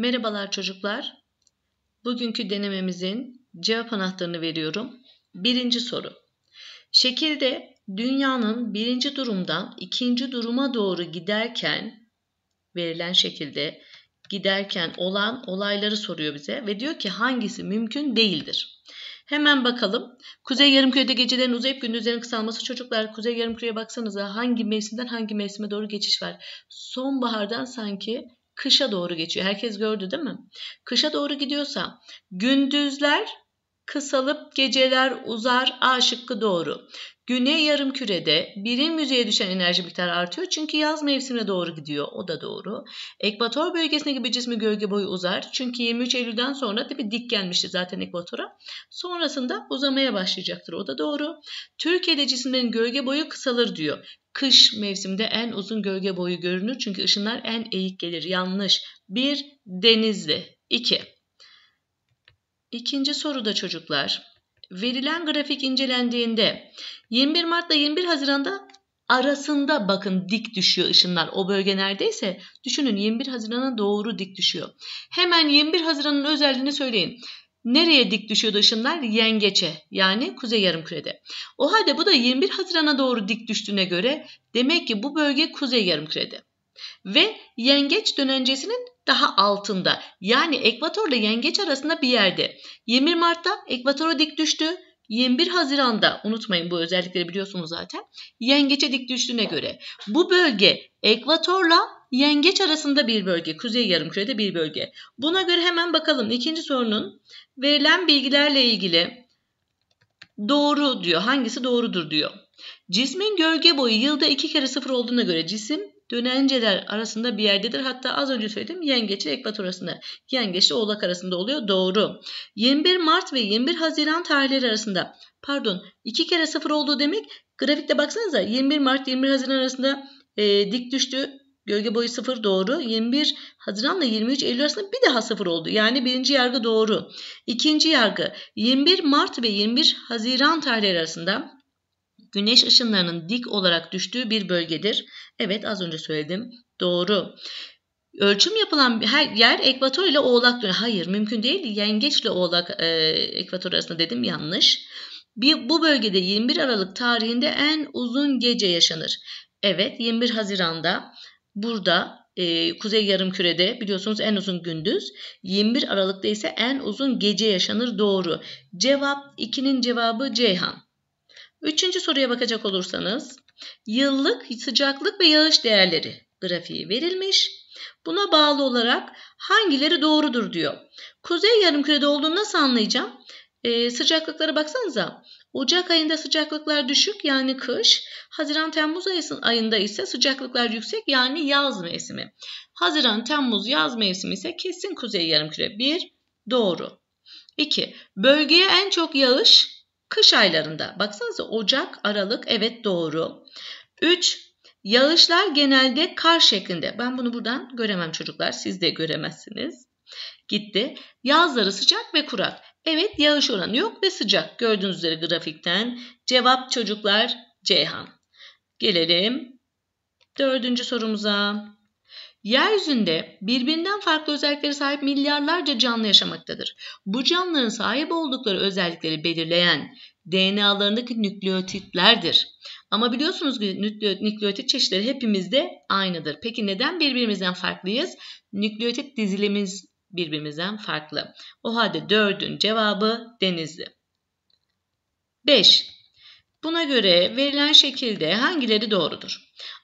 Merhabalar çocuklar. Bugünkü denememizin cevap anahtarını veriyorum. Birinci soru. Şekilde dünyanın birinci durumdan ikinci duruma doğru giderken verilen şekilde giderken olan olayları soruyor bize ve diyor ki hangisi mümkün değildir. Hemen bakalım. Kuzey yarımkürede gecelerin uzayıp gündüzlerin kısalması çocuklar kuzey yarımküreye baksanıza hangi mevsimden hangi mevsime doğru geçiş var. Sonbahardan sanki kışa doğru geçiyor. Herkes gördü değil mi? Kışa doğru gidiyorsa gündüzler kısalıp geceler uzar A şıkkı doğru. Güney yarım kürede birim yüzeye düşen enerji miktarı artıyor çünkü yaz mevsimine doğru gidiyor. O da doğru. Ekvator bölgesindeki bir cismi gölge boyu uzar. Çünkü 23 Eylül'den sonra tabi dik gelmişti zaten ekvatora. Sonrasında uzamaya başlayacaktır. O da doğru. Türkiye'de cisimlerin gölge boyu kısalır diyor. Kış mevsiminde en uzun gölge boyu görünür çünkü ışınlar en eğik gelir. Yanlış. Bir Denizli. İki. İkinci soruda çocuklar. Verilen grafik incelendiğinde 21 Mart ile 21 Haziran'da arasında bakın dik düşüyor ışınlar. O bölge neredeyse düşünün 21 Haziran'a doğru dik düşüyor. Hemen 21 Haziran'ın özelliğini söyleyin. Nereye dik düşüyor ışınlar? Yengeçe yani kuzey yarımkürede. O halde bu da 21 Haziran'a doğru dik düştüğüne göre demek ki bu bölge kuzey yarımkürede. Ve yengeç dönencesinin daha altında yani ekvatorla yengeç arasında bir yerde. 20 Mart'ta ekvatora dik düştü. 21 Haziran'da unutmayın bu özellikleri biliyorsunuz zaten. Yengeçe dik düştüğüne göre bu bölge ekvatorla yengeç arasında bir bölge. Kuzey yarımkürede bir bölge. Buna göre hemen bakalım ikinci sorunun verilen bilgilerle ilgili doğru diyor. Hangisi doğrudur diyor. Cismin gölge boyu yılda iki kere sıfır olduğuna göre cisim dönenceler arasında bir yerdedir. Hatta az önce söyledim yengeç ile ekvator arasında. Yengeç ile oğlak arasında oluyor. Doğru. 21 Mart ve 21 Haziran tarihleri arasında pardon iki kere sıfır olduğu demek grafikte baksanıza 21 Mart 21 Haziran arasında e, dik düştü Gölge boyu 0 doğru. 21 Haziran ile 23 Eylül arasında bir daha 0 oldu. Yani birinci yargı doğru. İkinci yargı 21 Mart ve 21 Haziran tarihleri arasında güneş ışınlarının dik olarak düştüğü bir bölgedir. Evet az önce söyledim. Doğru. Ölçüm yapılan her yer ekvator ile oğlak dönüyor. Hayır mümkün değil. Yengeç ile oğlak e, ekvator arasında dedim yanlış. Bir, bu bölgede 21 Aralık tarihinde en uzun gece yaşanır. Evet 21 Haziran'da burada e, Kuzey kürede biliyorsunuz en uzun gündüz. 21 Aralık'ta ise en uzun gece yaşanır doğru. Cevap 2'nin cevabı Ceyhan. Üçüncü soruya bakacak olursanız yıllık sıcaklık ve yağış değerleri grafiği verilmiş. Buna bağlı olarak hangileri doğrudur diyor. Kuzey yarım kürede olduğunu nasıl anlayacağım? E, sıcaklıklara baksanıza. Ocak ayında sıcaklıklar düşük yani kış. Haziran-Temmuz ayında ise sıcaklıklar yüksek yani yaz mevsimi. Haziran-Temmuz yaz mevsimi ise kesin kuzey yarımküre. 1. Doğru. 2. Bölgeye en çok yağış kış aylarında. Baksanıza Ocak, Aralık evet doğru. 3. Yağışlar genelde kar şeklinde. Ben bunu buradan göremem çocuklar. Siz de göremezsiniz. Gitti. Yazları sıcak ve kurak. Evet yağış oranı yok ve sıcak. Gördüğünüz üzere grafikten cevap çocuklar Ceyhan. Gelelim dördüncü sorumuza. Yeryüzünde birbirinden farklı özelliklere sahip milyarlarca canlı yaşamaktadır. Bu canlıların sahip oldukları özellikleri belirleyen DNA'larındaki nükleotitlerdir. Ama biliyorsunuz ki nükleotit çeşitleri hepimizde aynıdır. Peki neden birbirimizden farklıyız? Nükleotit dizilimiz birbirimizden farklı. O halde 4'ün cevabı Denizli. 5. Buna göre verilen şekilde hangileri doğrudur?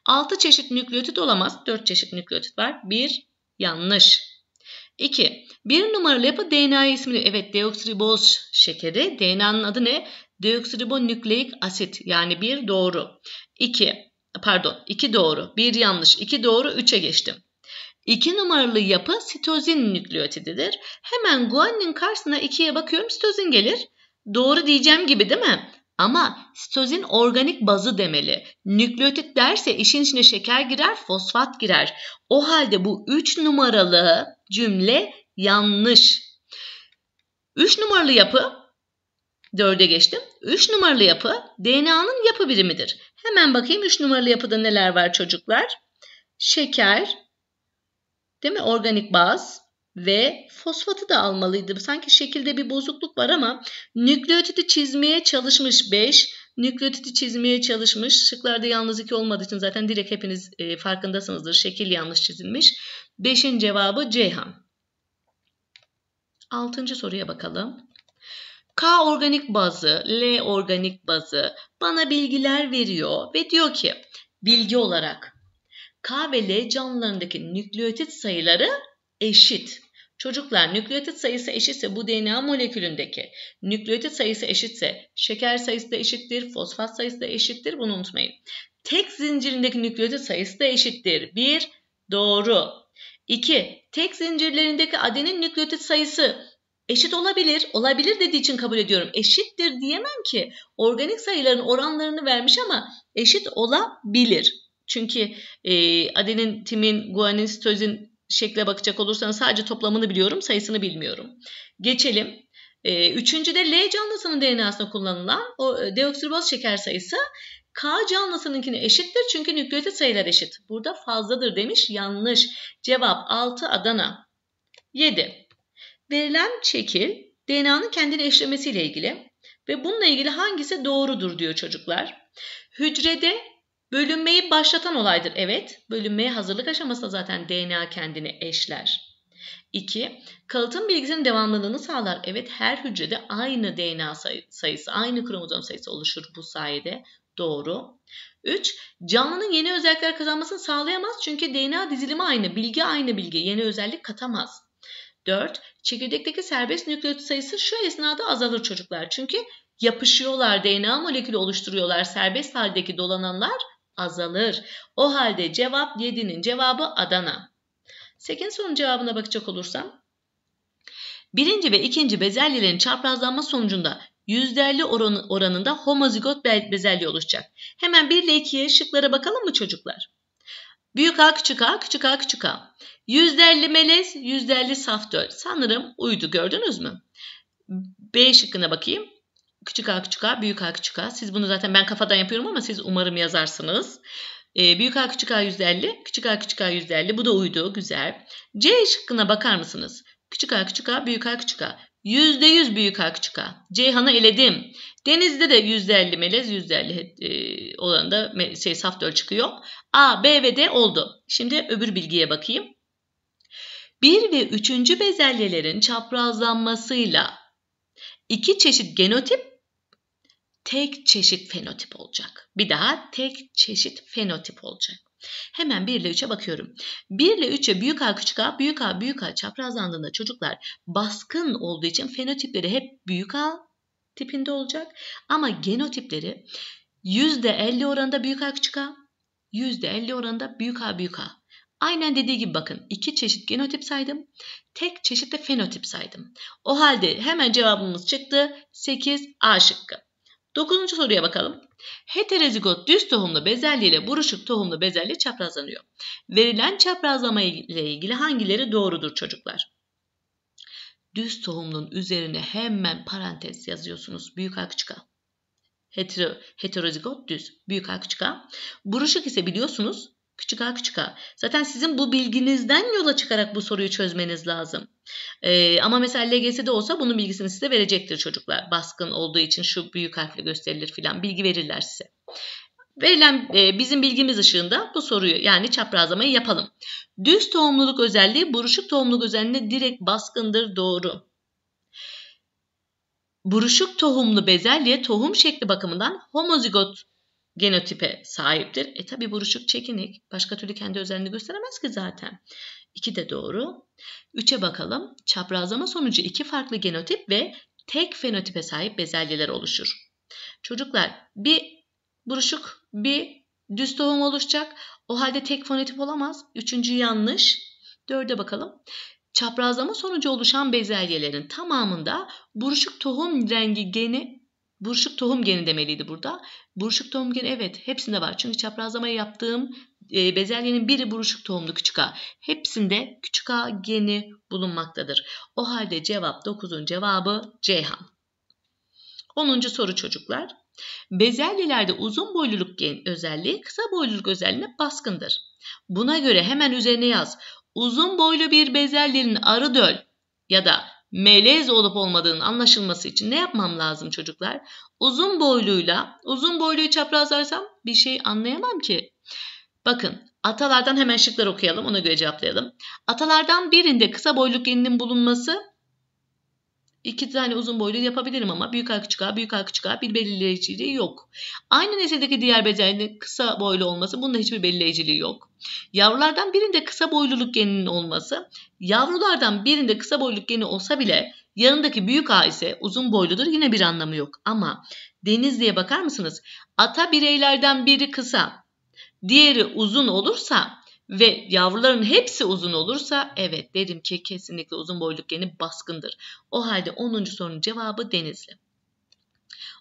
6 çeşit nükleotit olamaz. 4 çeşit nükleotit var. 1 yanlış. 2. Bir numaralı yapı DNA ismini evet deoksiriboz şekeri. DNA'nın adı ne? Deoksiribonükleik asit yani bir doğru. 2 pardon 2 doğru 1 yanlış 2 doğru 3'e geçtim. 2 numaralı yapı sitozin nükleotididir. Hemen guanin karşısına 2'ye bakıyorum sitozin gelir. Doğru diyeceğim gibi değil mi? Ama sitozin organik bazı demeli. Nükleotit derse işin içine şeker girer, fosfat girer. O halde bu 3 numaralı cümle yanlış. 3 numaralı yapı 4'e geçtim. 3 numaralı yapı DNA'nın yapı birimidir. Hemen bakayım 3 numaralı yapıda neler var çocuklar? Şeker, Değil mi? Organik baz ve fosfatı da almalıydım. Sanki şekilde bir bozukluk var ama nükleotidi çizmeye çalışmış 5. Nükleotidi çizmeye çalışmış. Şıklarda yalnız 2 olmadığı için zaten direkt hepiniz e, farkındasınızdır. Şekil yanlış çizilmiş. 5'in cevabı Ceyhan. 6. soruya bakalım. K organik bazı, L organik bazı bana bilgiler veriyor ve diyor ki bilgi olarak K ve L canlılarındaki nükleotit sayıları eşit. Çocuklar nükleotit sayısı eşitse bu DNA molekülündeki nükleotit sayısı eşitse şeker sayısı da eşittir, fosfat sayısı da eşittir bunu unutmayın. Tek zincirindeki nükleotit sayısı da eşittir. 1 doğru. 2. Tek zincirlerindeki adenin nükleotit sayısı Eşit olabilir, olabilir dediği için kabul ediyorum. Eşittir diyemem ki. Organik sayıların oranlarını vermiş ama eşit olabilir. Çünkü e, adenin, timin, guanin, sitozin şekle bakacak olursanız sadece toplamını biliyorum, sayısını bilmiyorum. Geçelim. E, üçüncü de L canlısının DNA'sına kullanılan o e, deoksiriboz şeker sayısı K canlısınınkine eşittir çünkü nükleotit sayılar eşit. Burada fazladır demiş. Yanlış. Cevap 6 Adana. 7. Verilen şekil DNA'nın kendini eşlemesiyle ilgili ve bununla ilgili hangisi doğrudur diyor çocuklar. Hücrede Bölünmeyi başlatan olaydır. Evet, bölünmeye hazırlık aşamasında zaten DNA kendini eşler. 2. Kalıtım bilgisinin devamlılığını sağlar. Evet, her hücrede aynı DNA sayısı, aynı kromozom sayısı oluşur bu sayede. Doğru. 3. Canlının yeni özellikler kazanmasını sağlayamaz çünkü DNA dizilimi aynı, bilgi aynı bilgi, yeni özellik katamaz. 4. Çekirdekteki serbest nükleot sayısı şu esnada azalır çocuklar. Çünkü yapışıyorlar, DNA molekülü oluşturuyorlar serbest haldeki dolananlar azalır. O halde cevap 7'nin cevabı Adana. 8 sorunun cevabına bakacak olursam. Birinci ve ikinci bezelyelerin çaprazlanma sonucunda yüzderli oran, oranında homozigot bezelye oluşacak. Hemen 1 ile 2'ye şıklara bakalım mı çocuklar? Büyük A küçük A küçük A küçük A. Yüzderli melez, yüzderli saftöl. Sanırım uydu gördünüz mü? B şıkkına bakayım. Küçük A küçük A, büyük A küçük A. Siz bunu zaten ben kafadan yapıyorum ama siz umarım yazarsınız. E, büyük A küçük A %50, küçük A küçük A %50. Bu da uydu, güzel. C şıkkına bakar mısınız? Küçük A küçük A, büyük A küçük A. %100 büyük A küçük A. Ceyhan'ı eledim. Denizde de %50 melez, %50 e, olanında şey, saf döl çıkıyor. A, B ve D oldu. Şimdi öbür bilgiye bakayım. 1 ve 3. bezelyelerin çaprazlanmasıyla iki çeşit genotip tek çeşit fenotip olacak. Bir daha tek çeşit fenotip olacak. Hemen 1 ile 3'e bakıyorum. 1 ile 3'e büyük A küçük A, büyük A büyük A çaprazlandığında çocuklar baskın olduğu için fenotipleri hep büyük A tipinde olacak. Ama genotipleri %50 oranında büyük A küçük A, %50 oranında büyük A büyük A. Aynen dediği gibi bakın iki çeşit genotip saydım. Tek çeşit de fenotip saydım. O halde hemen cevabımız çıktı 8 A şıkkı. Dokuzuncu soruya bakalım. Heterozigot düz tohumlu bezelye ile buruşuk tohumlu bezelye çaprazlanıyor. Verilen çaprazlama ile ilgili hangileri doğrudur çocuklar? Düz tohumlunun üzerine hemen parantez yazıyorsunuz. Büyük akçıka. Hetero, heterozigot düz. Büyük harf akçıka. Buruşuk ise biliyorsunuz Küçük a küçük a. Zaten sizin bu bilginizden yola çıkarak bu soruyu çözmeniz lazım. Ee, ama mesela LGS'de olsa bunun bilgisini size verecektir çocuklar. Baskın olduğu için şu büyük harfle gösterilir filan bilgi verirler size. Verilen e, bizim bilgimiz ışığında bu soruyu yani çaprazlamayı yapalım. Düz tohumluluk özelliği buruşuk tohumluluk özelliğine direkt baskındır doğru. Buruşuk tohumlu bezelye tohum şekli bakımından homozigot genotipe sahiptir. E tabi buruşuk çekinik. Başka türlü kendi özelliğini gösteremez ki zaten. İki de doğru. Üçe bakalım. Çaprazlama sonucu iki farklı genotip ve tek fenotipe sahip bezelyeler oluşur. Çocuklar bir buruşuk bir düz tohum oluşacak. O halde tek fenotip olamaz. Üçüncü yanlış. Dörde bakalım. Çaprazlama sonucu oluşan bezelyelerin tamamında buruşuk tohum rengi geni Buruşuk tohum geni demeliydi burada. Buruşuk tohum geni evet hepsinde var. Çünkü çaprazlamayı yaptığım e, bezelyenin biri buruşuk tohumlu küçük A. Hepsinde küçük A geni bulunmaktadır. O halde cevap 9'un cevabı Ceyhan. 10. soru çocuklar. Bezelyelerde uzun boyluluk gen özelliği kısa boyluluk özelliğine baskındır. Buna göre hemen üzerine yaz. Uzun boylu bir bezelyenin arı döl ya da melez olup olmadığının anlaşılması için ne yapmam lazım çocuklar? Uzun boyluyla, uzun boyluyu çaprazlarsam bir şey anlayamam ki. Bakın atalardan hemen şıklar okuyalım ona göre cevaplayalım. Atalardan birinde kısa boyluk geninin bulunması iki tane uzun boylu yapabilirim ama büyük A küçük A, büyük A küçük A bir belirleyiciliği yok. Aynı nesildeki diğer becerinin kısa boylu olması bunda hiçbir belirleyiciliği yok. Yavrulardan birinde kısa boyluluk geninin olması, yavrulardan birinde kısa boyluluk geni olsa bile yanındaki büyük A ise uzun boyludur yine bir anlamı yok. Ama Denizli'ye bakar mısınız? Ata bireylerden biri kısa, diğeri uzun olursa ve yavruların hepsi uzun olursa evet dedim ki kesinlikle uzun boyluk geni baskındır. O halde 10. sorunun cevabı Denizli.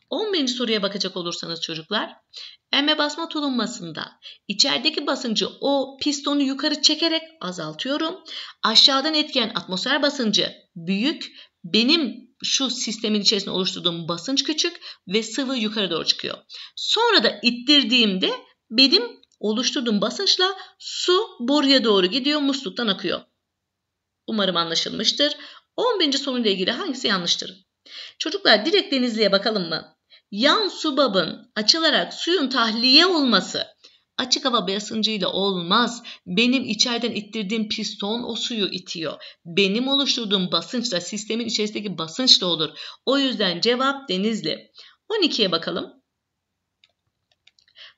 11. soruya bakacak olursanız çocuklar, Emme basma tulummasında içerideki basıncı o pistonu yukarı çekerek azaltıyorum. Aşağıdan etkileyen atmosfer basıncı büyük. Benim şu sistemin içerisinde oluşturduğum basınç küçük ve sıvı yukarı doğru çıkıyor. Sonra da ittirdiğimde benim oluşturduğum basınçla su boruya doğru gidiyor, musluktan akıyor. Umarım anlaşılmıştır. 11. soruyla ilgili hangisi yanlıştır? Çocuklar direkt denizliğe bakalım mı? yan subabın açılarak suyun tahliye olması açık hava basıncıyla olmaz. Benim içeriden ittirdiğim piston o suyu itiyor. Benim oluşturduğum basınçla sistemin içerisindeki basınç da olur. O yüzden cevap denizli. 12'ye bakalım.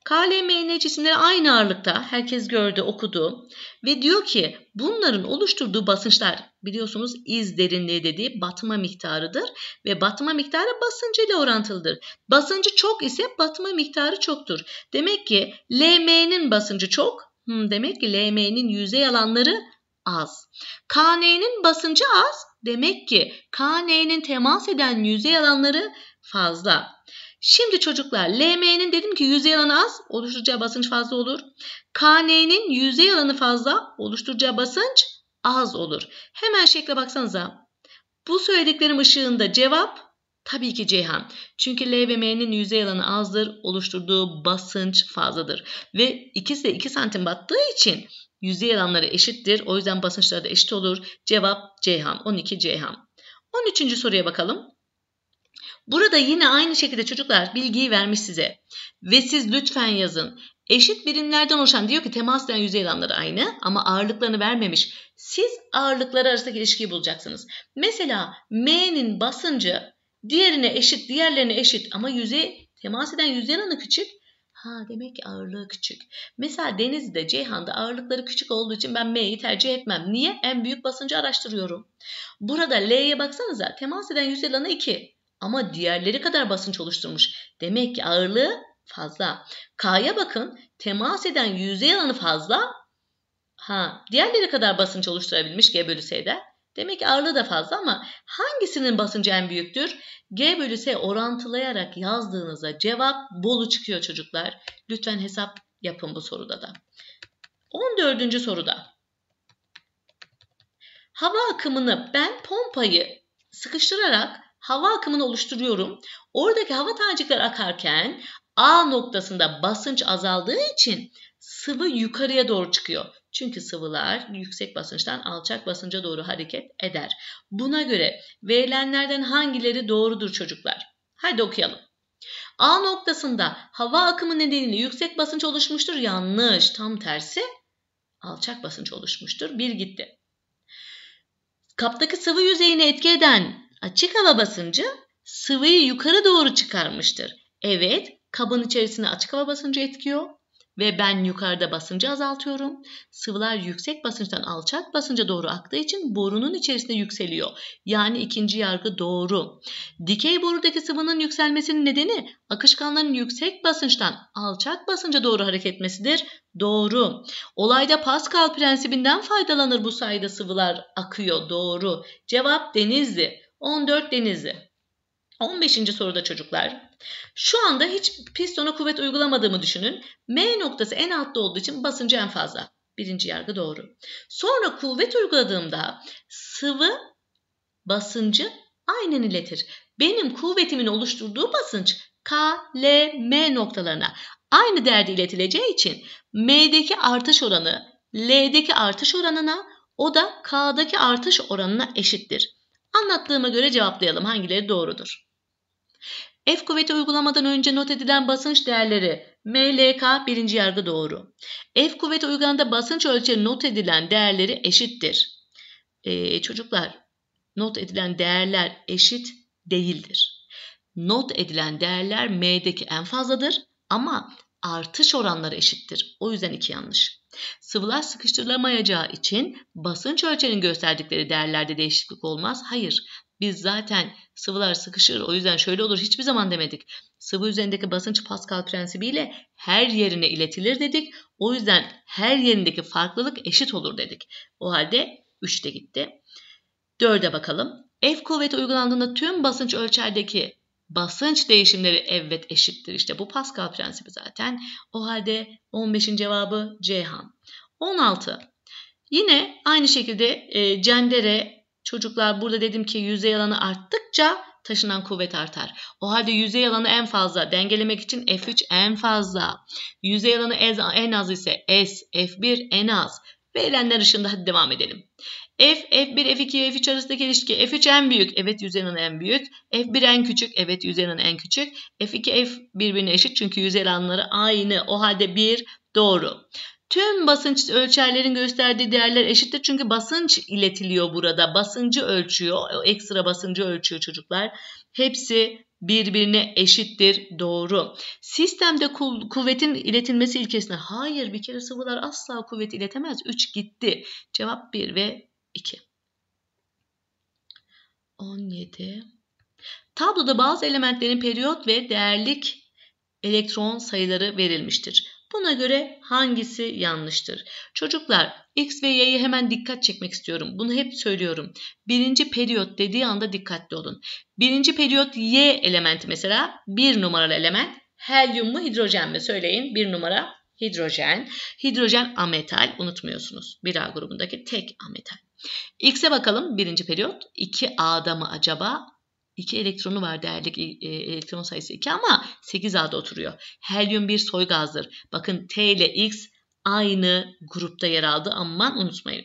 KLMN cisimleri aynı ağırlıkta herkes gördü, okudu ve diyor ki bunların oluşturduğu basınçlar biliyorsunuz iz derinliği dediği batma miktarıdır ve batma miktarı basıncı ile orantılıdır. Basıncı çok ise batma miktarı çoktur. Demek ki LM'nin basıncı çok, hmm, demek ki LM'nin yüzey alanları az. KN'nin basıncı az, demek ki KN'nin temas eden yüzey alanları fazla. Şimdi çocuklar LM'nin dedim ki yüzey alanı az oluşturacağı basınç fazla olur. KN'nin yüzey alanı fazla oluşturacağı basınç az olur. Hemen şekle baksanıza. Bu söylediklerim ışığında cevap tabii ki Ceyhan. Çünkü L ve M'nin yüzey alanı azdır, oluşturduğu basınç fazladır. Ve ikisi de 2 santim battığı için yüzey alanları eşittir. O yüzden basınçları da eşit olur. Cevap Ceyhan. 12 Ceyhan. 13. soruya bakalım. Burada yine aynı şekilde çocuklar bilgiyi vermiş size. Ve siz lütfen yazın. Eşit birimlerden oluşan diyor ki temaslayan yüzey alanları aynı ama ağırlıklarını vermemiş. Siz ağırlıkları arasındaki ilişkiyi bulacaksınız. Mesela M'nin basıncı diğerine eşit, diğerlerine eşit ama yüzey temas eden yüzey alanı küçük. Ha demek ki ağırlığı küçük. Mesela denizde Ceyhan'da ağırlıkları küçük olduğu için ben M'yi tercih etmem. Niye? En büyük basıncı araştırıyorum. Burada L'ye baksanıza temas eden yüzey alanı 2 ama diğerleri kadar basınç oluşturmuş. Demek ki ağırlığı fazla. K'ya bakın temas eden yüzey alanı fazla. Ha, diğerleri kadar basınç oluşturabilmiş G bölü S'de. Demek ki ağırlığı da fazla ama hangisinin basıncı en büyüktür? G bölü S orantılayarak yazdığınızda cevap bolu çıkıyor çocuklar. Lütfen hesap yapın bu soruda da. 14. soruda. Hava akımını ben pompayı sıkıştırarak hava akımını oluşturuyorum. Oradaki hava tanecikleri akarken A noktasında basınç azaldığı için sıvı yukarıya doğru çıkıyor. Çünkü sıvılar yüksek basınçtan alçak basınca doğru hareket eder. Buna göre verilenlerden hangileri doğrudur çocuklar? Haydi okuyalım. A noktasında hava akımı nedeniyle yüksek basınç oluşmuştur. Yanlış. Tam tersi alçak basınç oluşmuştur. Bir gitti. Kaptaki sıvı yüzeyini etki eden Açık hava basıncı sıvıyı yukarı doğru çıkarmıştır. Evet, kabın içerisine açık hava basıncı etkiyor ve ben yukarıda basıncı azaltıyorum. Sıvılar yüksek basınçtan alçak basınca doğru aktığı için borunun içerisinde yükseliyor. Yani ikinci yargı doğru. Dikey borudaki sıvının yükselmesinin nedeni akışkanların yüksek basınçtan alçak basınca doğru hareket etmesidir. Doğru. Olayda Pascal prensibinden faydalanır bu sayede sıvılar akıyor. Doğru. Cevap Denizli. 14 denizi. 15. soruda çocuklar. Şu anda hiç pistona kuvvet uygulamadığımı düşünün. M noktası en altta olduğu için basıncı en fazla. Birinci yargı doğru. Sonra kuvvet uyguladığımda sıvı basıncı aynen iletir. Benim kuvvetimin oluşturduğu basınç K, L, M noktalarına aynı değerde iletileceği için M'deki artış oranı L'deki artış oranına o da K'daki artış oranına eşittir. Anlattığıma göre cevaplayalım hangileri doğrudur. F kuvveti uygulamadan önce not edilen basınç değerleri MLK birinci yargı doğru. F kuvveti uygulanında basınç ölçeri not edilen değerleri eşittir. Ee, çocuklar not edilen değerler eşit değildir. Not edilen değerler M'deki en fazladır ama artış oranları eşittir. O yüzden iki yanlış. Sıvılar sıkıştırılamayacağı için basınç ölçeğinin gösterdikleri değerlerde değişiklik olmaz. Hayır. Biz zaten sıvılar sıkışır o yüzden şöyle olur hiçbir zaman demedik. Sıvı üzerindeki basınç Pascal prensibiyle her yerine iletilir dedik. O yüzden her yerindeki farklılık eşit olur dedik. O halde 3 de gitti. 4'e bakalım. F kuvveti uygulandığında tüm basınç ölçerdeki basınç değişimleri evet eşittir. İşte bu Pascal prensibi zaten. O halde 15'in cevabı Ceyhan. 16. Yine aynı şekilde e, cendere çocuklar burada dedim ki yüzey alanı arttıkça taşınan kuvvet artar. O halde yüzey alanı en fazla dengelemek için F3 en fazla. Yüzey alanı en az ise S, F1 en az. Verilenler ışığında hadi devam edelim. F, F1, F2, F3 arasındaki ilişki F3 en büyük. Evet yüzeyinin en büyük. F1 en küçük. Evet yüzeyinin en küçük. F2, F birbirine eşit çünkü yüzey alanları aynı. O halde 1 doğru. Tüm basınç ölçerlerin gösterdiği değerler eşittir çünkü basınç iletiliyor burada. Basıncı ölçüyor. O ekstra basıncı ölçüyor çocuklar. Hepsi birbirine eşittir doğru. Sistemde kuvvetin iletilmesi ilkesine hayır bir kere sıvılar asla kuvvet iletemez. 3 gitti. Cevap 1 ve 2. 17. Tabloda bazı elementlerin periyot ve değerlik elektron sayıları verilmiştir. Buna göre hangisi yanlıştır? Çocuklar X ve Y'ye hemen dikkat çekmek istiyorum. Bunu hep söylüyorum. Birinci periyot dediği anda dikkatli olun. Birinci periyot Y elementi mesela bir numaralı element. Helyum mu hidrojen mi söyleyin. Bir numara hidrojen. Hidrojen ametal unutmuyorsunuz. Bir A grubundaki tek ametal. X'e bakalım birinci periyot. 2A'da mı acaba? 2 elektronu var değerli e, e, elektron sayısı 2 ama 8A'da oturuyor. Helyum bir soy gazdır. Bakın T ile X aynı grupta yer aldı aman unutmayın.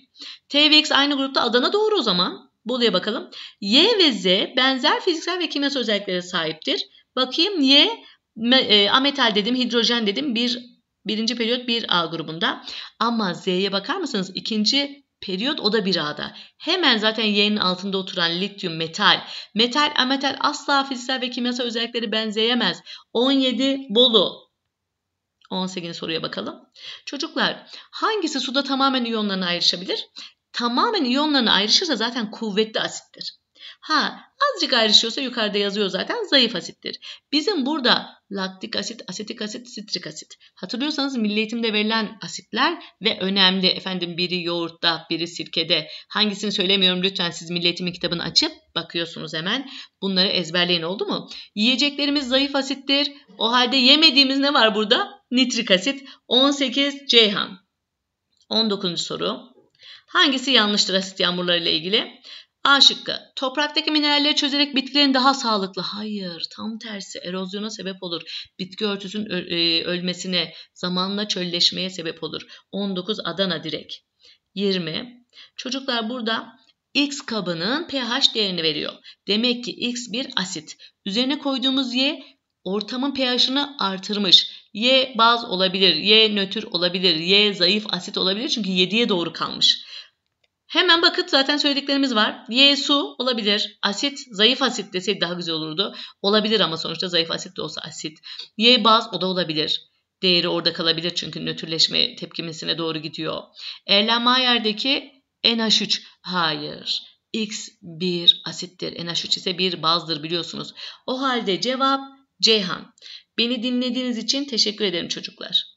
T ve X aynı grupta Adana doğru o zaman. Bolu'ya bakalım. Y ve Z benzer fiziksel ve kimyasal özelliklere sahiptir. Bakayım Y e, ametal dedim, hidrojen dedim. Bir, birinci periyot 1A grubunda. Ama Z'ye bakar mısınız? İkinci periyot o da bir ağda. Hemen zaten Y'nin altında oturan lityum metal. Metal ametal asla fiziksel ve kimyasal özellikleri benzeyemez. 17 Bolu. 18. soruya bakalım. Çocuklar hangisi suda tamamen iyonlarına ayrışabilir? Tamamen iyonlarına ayrışırsa zaten kuvvetli asittir. Ha azıcık ayrışıyorsa yukarıda yazıyor zaten zayıf asittir. Bizim burada laktik asit, asetik asit, sitrik asit. Hatırlıyorsanız milli eğitimde verilen asitler ve önemli efendim biri yoğurtta, biri sirkede. Hangisini söylemiyorum lütfen siz milli eğitimin kitabını açıp bakıyorsunuz hemen. Bunları ezberleyin oldu mu? Yiyeceklerimiz zayıf asittir. O halde yemediğimiz ne var burada? Nitrik asit. 18 Ceyhan. 19. soru. Hangisi yanlıştır asit yağmurlarıyla ilgili? A şıkkı. Topraktaki mineralleri çözerek bitkilerin daha sağlıklı. Hayır, tam tersi erozyona sebep olur. Bitki örtüsünün e, ölmesine, zamanla çölleşmeye sebep olur. 19 Adana direk. 20. Çocuklar burada X kabının pH değerini veriyor. Demek ki X bir asit. Üzerine koyduğumuz Y ortamın pH'ını artırmış. Y baz olabilir, Y nötr olabilir, Y zayıf asit olabilir çünkü 7'ye doğru kalmış. Hemen bakın zaten söylediklerimiz var. Y su olabilir. Asit, zayıf asit deseydi daha güzel olurdu. Olabilir ama sonuçta zayıf asit de olsa asit. Y baz o da olabilir. Değeri orada kalabilir çünkü nötrleşme tepkimesine doğru gidiyor. Erlenma yerdeki NH3. Hayır. X bir asittir. NH3 ise bir bazdır biliyorsunuz. O halde cevap Ceyhan. Beni dinlediğiniz için teşekkür ederim çocuklar.